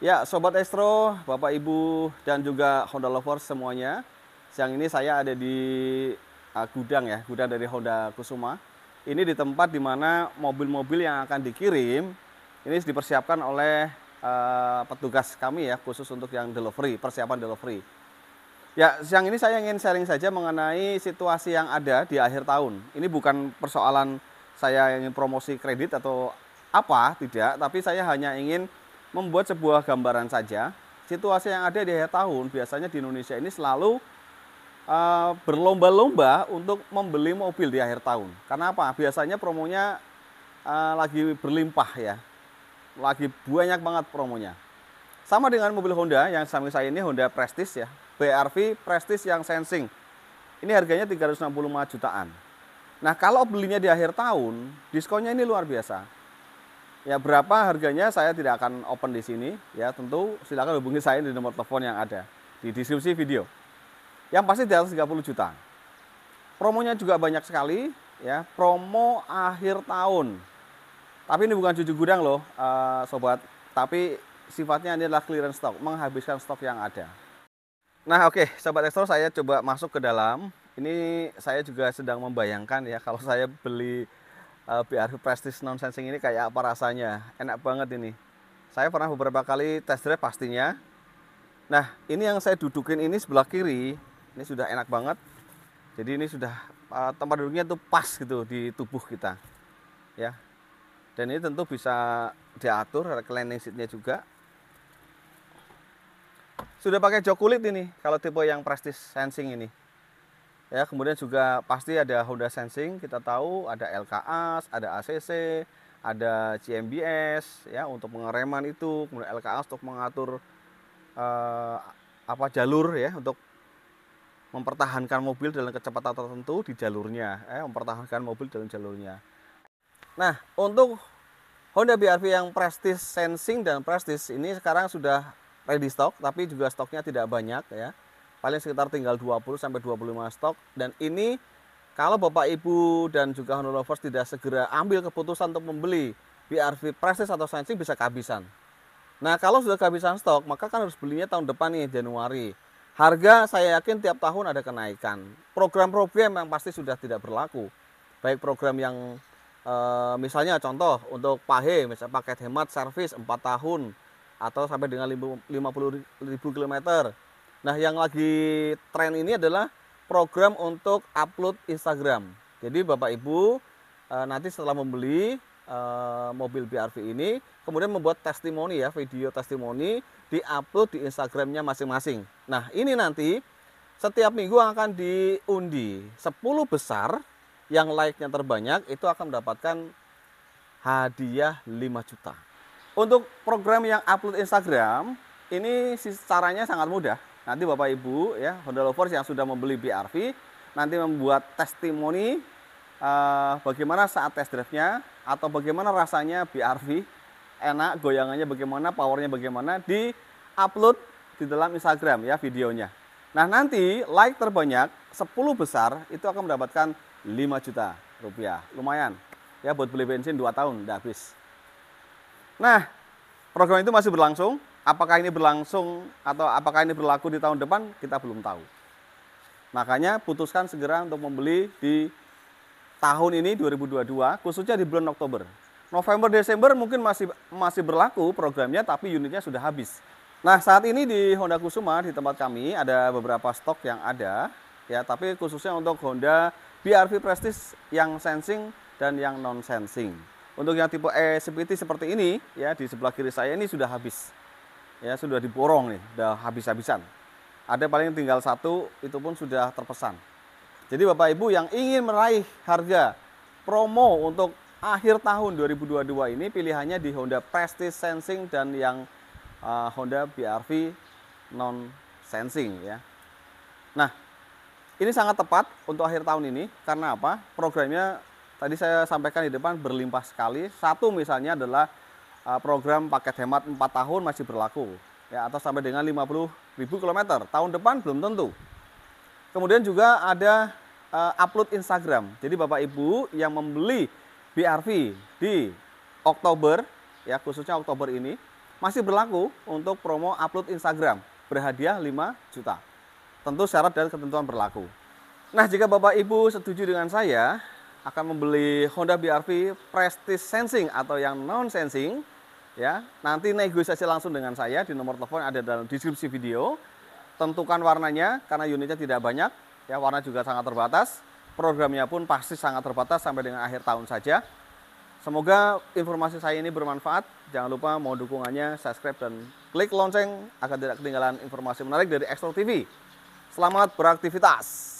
Ya, Sobat Estro, Bapak Ibu, dan juga Honda Lovers semuanya. Siang ini saya ada di uh, gudang ya, gudang dari Honda Kusuma. Ini di tempat di mana mobil-mobil yang akan dikirim, ini dipersiapkan oleh uh, petugas kami ya, khusus untuk yang delivery, persiapan delivery. Ya, siang ini saya ingin sharing saja mengenai situasi yang ada di akhir tahun. Ini bukan persoalan saya ingin promosi kredit atau apa, tidak, tapi saya hanya ingin membuat sebuah gambaran saja, situasi yang ada di akhir tahun biasanya di Indonesia ini selalu uh, berlomba-lomba untuk membeli mobil di akhir tahun. Karena apa? Biasanya promonya uh, lagi berlimpah ya. Lagi banyak banget promonya. Sama dengan mobil Honda yang samping saya ini Honda Prestige ya. BRV Prestige yang sensing. Ini harganya 365 jutaan. Nah, kalau belinya di akhir tahun, diskonnya ini luar biasa. Ya berapa harganya saya tidak akan open di sini ya tentu silakan hubungi saya di nomor telepon yang ada di deskripsi video. Yang pasti di atas 30 juta. Promonya juga banyak sekali ya, promo akhir tahun. Tapi ini bukan cucu gudang loh, uh, sobat, tapi sifatnya ini adalah clearance stock, menghabiskan stok yang ada. Nah, oke, okay, sobat ekstro saya coba masuk ke dalam. Ini saya juga sedang membayangkan ya kalau saya beli uh, eh, BRV Prestige non sensing ini kayak apa rasanya. Enak banget ini. Saya pernah beberapa kali test drive pastinya. Nah, ini yang saya dudukin ini sebelah kiri. Ini sudah enak banget. Jadi ini sudah uh, tempat duduknya itu pas gitu di tubuh kita. Ya. Dan ini tentu bisa diatur reclining seatnya juga. Sudah pakai jok kulit ini kalau tipe yang Prestige Sensing ini. Ya, kemudian juga pasti ada Honda Sensing, kita tahu ada LKAS, ada ACC, ada CMBS ya untuk pengereman itu, kemudian LKAS untuk mengatur eh, apa jalur ya untuk mempertahankan mobil dalam kecepatan tertentu di jalurnya, eh, mempertahankan mobil dalam jalurnya. Nah, untuk Honda BRV yang Prestige Sensing dan Prestige ini sekarang sudah ready stock, tapi juga stoknya tidak banyak ya paling sekitar tinggal 20 sampai 25 stok dan ini kalau Bapak Ibu dan juga honor lovers tidak segera ambil keputusan untuk membeli BRV Prestige atau Sensing bisa kehabisan. Nah, kalau sudah kehabisan stok, maka kan harus belinya tahun depan nih Januari. Harga saya yakin tiap tahun ada kenaikan. Program-program yang pasti sudah tidak berlaku. Baik program yang e, misalnya contoh untuk PAHE, misalnya paket hemat servis 4 tahun atau sampai dengan 50.000 ribu kilometer Nah, yang lagi tren ini adalah program untuk upload Instagram. Jadi Bapak Ibu eh, nanti setelah membeli eh, mobil BRV ini kemudian membuat testimoni ya video testimoni di upload di Instagramnya masing-masing nah ini nanti setiap minggu akan diundi 10 besar yang like-nya terbanyak itu akan mendapatkan hadiah 5 juta untuk program yang upload Instagram ini caranya sangat mudah Nanti Bapak Ibu ya Honda lovers yang sudah membeli BRV nanti membuat testimoni uh, bagaimana saat test drive-nya atau bagaimana rasanya BRV enak, goyangannya bagaimana, powernya bagaimana di upload di dalam Instagram ya videonya. Nah nanti like terbanyak 10 besar itu akan mendapatkan 5 juta rupiah. Lumayan ya buat beli bensin 2 tahun udah habis. Nah program itu masih berlangsung apakah ini berlangsung atau apakah ini berlaku di tahun depan kita belum tahu. Makanya putuskan segera untuk membeli di tahun ini 2022 khususnya di bulan Oktober. November Desember mungkin masih masih berlaku programnya tapi unitnya sudah habis. Nah, saat ini di Honda Kusuma di tempat kami ada beberapa stok yang ada ya, tapi khususnya untuk Honda BRV Prestige yang sensing dan yang non sensing. Untuk yang tipe E seperti ini ya di sebelah kiri saya ini sudah habis ya sudah diborong nih, sudah habis-habisan. Ada paling tinggal satu, itu pun sudah terpesan. Jadi Bapak Ibu yang ingin meraih harga promo untuk akhir tahun 2022 ini pilihannya di Honda Prestige Sensing dan yang uh, Honda BRV non sensing ya. Nah, ini sangat tepat untuk akhir tahun ini karena apa? Programnya tadi saya sampaikan di depan berlimpah sekali. Satu misalnya adalah Eh, program paket hemat 4 tahun masih berlaku ya atau sampai dengan 50.000 km. Tahun depan belum tentu. Kemudian juga ada uh, upload Instagram. Jadi Bapak Ibu yang membeli BRV di Oktober ya khususnya Oktober ini masih berlaku untuk promo upload Instagram berhadiah 5 juta. Tentu syarat dan ketentuan berlaku. Nah, jika Bapak Ibu setuju dengan saya, akan membeli Honda BRV Prestige Sensing atau yang non sensing ya nanti negosiasi langsung dengan saya di nomor telepon ada dalam deskripsi video tentukan warnanya karena unitnya tidak banyak ya warna juga sangat terbatas programnya pun pasti sangat terbatas sampai dengan akhir tahun saja semoga informasi saya ini bermanfaat jangan lupa mau dukungannya subscribe dan klik lonceng agar tidak ketinggalan informasi menarik dari Extra TV selamat beraktivitas